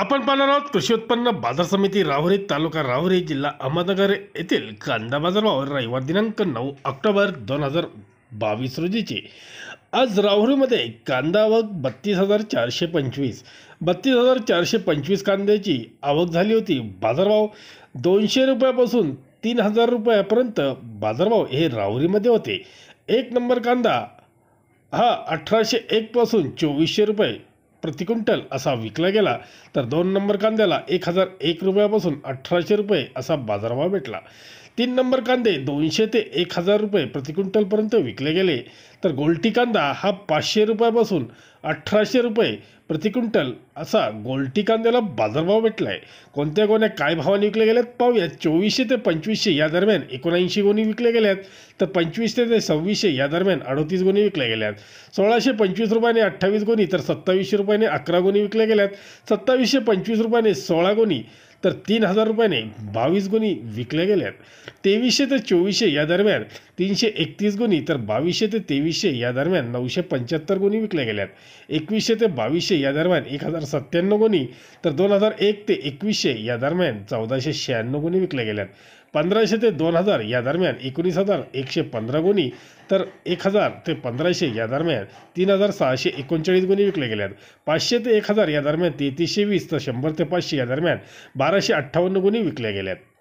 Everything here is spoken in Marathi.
आपण पाहणार आहोत कृषी उत्पन्न बाजार समिती राहुरी तालुका राहुरी जिल्हा अहमदनगर येथील कांदा बाजारावर रविवार दिनांक नऊ ऑक्टोबर दोन हजार बावीस रोजीचे आज राहुरीमध्ये कांदा आवक बत्तीस हजार चारशे पंचवीस बत्तीस हजार चारशे पंचवीस कांद्याची आवक झाली होती बाजारभाव दोनशे रुपयापासून तीन हजार रुपयापर्यंत बाजारभाव हे राहुरीमध्ये होते एक नंबर कांदा हा अठराशे एकपासून चोवीसशे रुपये प्रति क्विंटल असा विकला गेला तर दोन नंबर कांद्याला एक हजार एक रुपयापासून अठराशे रुपये असा बाजारभाव भेटला तीन नंबर कांदे दोनशे ते एक हजार रुपये प्रतिक्विंटलपर्यंत विकले गेले तर गोलटी कांदा हा पाचशे रुपयापासून अठराशे रुपये प्रति क्विंटल असा गोलटी कांद्याला बाजारभाव भेटला आहे कोणत्या कोण्या काय भावाने विकले गेल्यात पाहूया चोवीसशे ते पंचवीसशे या दरम्यान एकोणऐंशी गोणी विकले गेल्यात तर पंचवीसशे ते सव्वीसशे या दरम्यान अडोतीस गोणी विकल्या गेल्यात सोळाशे पंचवीस रुपयाने अठ्ठावीस गोणी तर सत्तावीसशे रुपयाने अकरा गोणी विकल्या गेल्यात सत्तावीसशे पंचवीस रुपयाने सोळा गोणी तर तीन हजार रुपयाने बावीस गुणी विकल्या गेल्यात तेवीसशे ते चोवीसशे या दरम्यान तीनशे एकतीस गुणी तर बावीसशे ते तेवीसशे या दरम्यान नऊशे पंच्याहत्तर गुणी विकल्या गेल्यात एकवीसशे ते बावीसशे या दरम्यान एक हजार सत्त्याण्णव गुणी तर दोन हजार एक ते एकवीसशे या दरम्यान चौदाशे शहाण्णव गुणी विकल्या गेल्यात पंधराशे ते दोन हजार या दरम्यान एकोणीस हजार एकशे पंधरा गुणी तर एक हजार ते पंधराशे या दरम्यान तीन हजार सहाशे एकोणचाळीस गुणी विकले गेल्यात पाचशे ते एक हजार या दरम्यान तेहतीसशे वीस तर शंभर ते पाचशे या दरम्यान बाराशे अठ्ठावन्न गुणी विकल्या गेल्यात